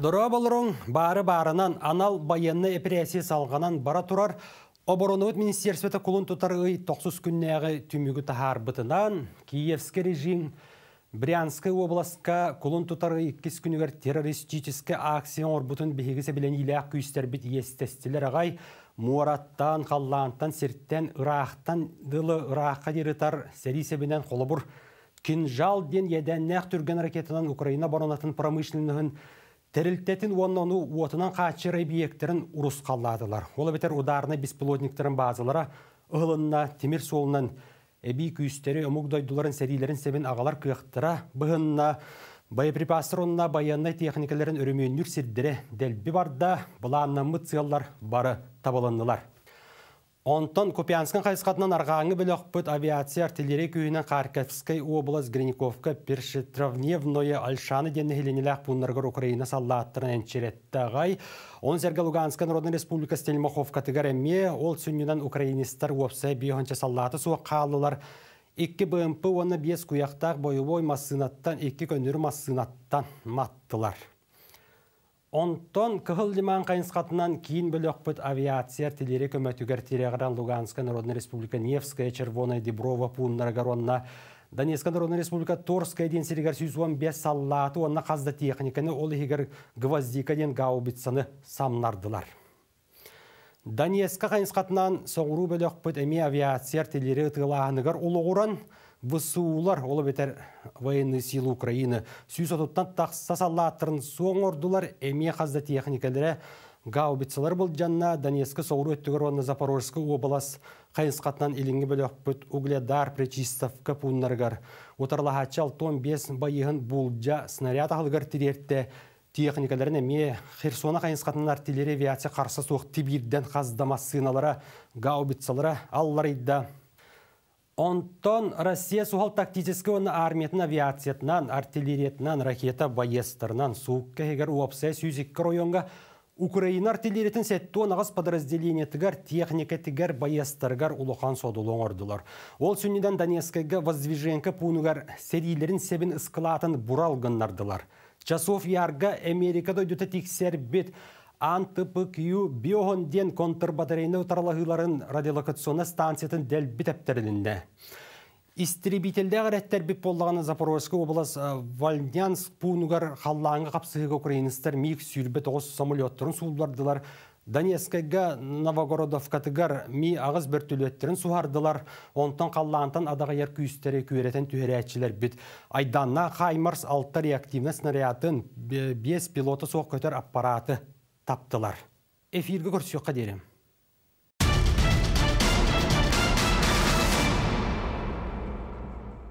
Дұра болырың бары барынан анал байынны әпіресе салғанан бара тұрар Оборонавыт министерствета кулун тутарый 90 күннегі түмігі тахар бұтынан Киевский режим Брянскай областқа құлын тутары 2 күнігер террористическі акция орбутын бігігісі білен иләк күйістер біт естестілер ағай Муараттан, Қаллантан, Серттен, Ирақтан, Дылы, ұраққа дерітар сәрі қолы бұр. кинжал ден еден нәқ түрген ракетынан Украина баронатын промышленігін Терилтетин оннону уотынан қачыр әбиектерін ұрыс қалладылар. Ола бетер ұдарыны бесплодниктерін базылара ұлынна, темір солынан әбей күйістері өмігдойдыларын сәрейлерін сәбін ағалар күйіқтіра, бұғынна, боеприпасыр онына техникалерін техникаларын үріменнүр дәлбі барда бұланна мұциялар бары табылынылар. Онтон Купянскан қайсқатынан арғаңы білі ұқпыт авиация артиллерия күйінен Харьковской облас Гриниковка Першетравневное Альшаны дені хеленелях пуннаргар Украина саллааттырын әнчеретті ғай. Он зерге Луганская Народной Республика Стельмаховка тігареме, ол сүнінен украинистар өпсі бейхонча саллаты суық қалылар. Икки БМП оны бес куяқтақ бойы бой масынаттан, икки көнір масынаттан маттылар. Онтон кыһыл лиман кайынскатынан кейін ұқпыт авиация тилери көмөтүгер тирегран Луганская Народная Республика Невская, Червона, Деброва, Пуннар, Гаронна. Донецкая Народная Республика Торская ден сиригер сюзуан бес саллаты, онна қазда техниканы, ол гвоздикаден гаубицаны самнардылар. Даниэска қайынсқатынан соңыру бөлек пөт әме авиация телері ұтығылағаныгар ғоран, бұсуулар олы бетер военный силы Украины. Сүйіс отыптан тақса соң ордылар әме қазда техникалері гаубицалар бұл жанна Даниэска соңыру өттігір оны Запорожскі обалас қайнысқатынан еліңі бөлек пөт угледар пречистовка пуннаргар. чал тон 5 байығын бұлджа снаряд ағылғар тирертті техникаларына ме Херсона қайынсқатын авиация қарсы соқ тибирден қаздама сыналары гаубицалары алларыйда Онтон Россия сухал тактический он армиятын авиациятынан, артиллериятынан, ракета боестырынан, суық кәгер уапсай сүйзік районға Украина артиллериятын сәтті онағыз подразделение тігер, техника тігер, боестыргар улыхан ордылар. Ол сүннеден Донецкайға воздвиженка пунугар серийлерін себін ысқылатын буралғынлардылар. Часов ярга Америкада өйдөті тиксер бит антыпыкю биохонден контрбатарейны контрбатарейні ұтарлағыларын радиолокационна станциятын дәл бітәптерілінде. Истребительдә гәрәттәр бип болдағаны Запорожский облас э, Вальнянск пунугар халлаңы қапсығы украинистер миг сүйрбет оғыз самолеттарын сулдардылар. Донецкайга Новогородовкатыгар ми ағыз бір түлеттерін суғардылар. Онтан қаллаантан адаға ер күйістері күйеретін түйірәтшілер бит. Айданна Хаймарс алты реактивны снарядын 5 пилоты соқ көтер аппараты таптылар. Эфирге көрсек қадерім.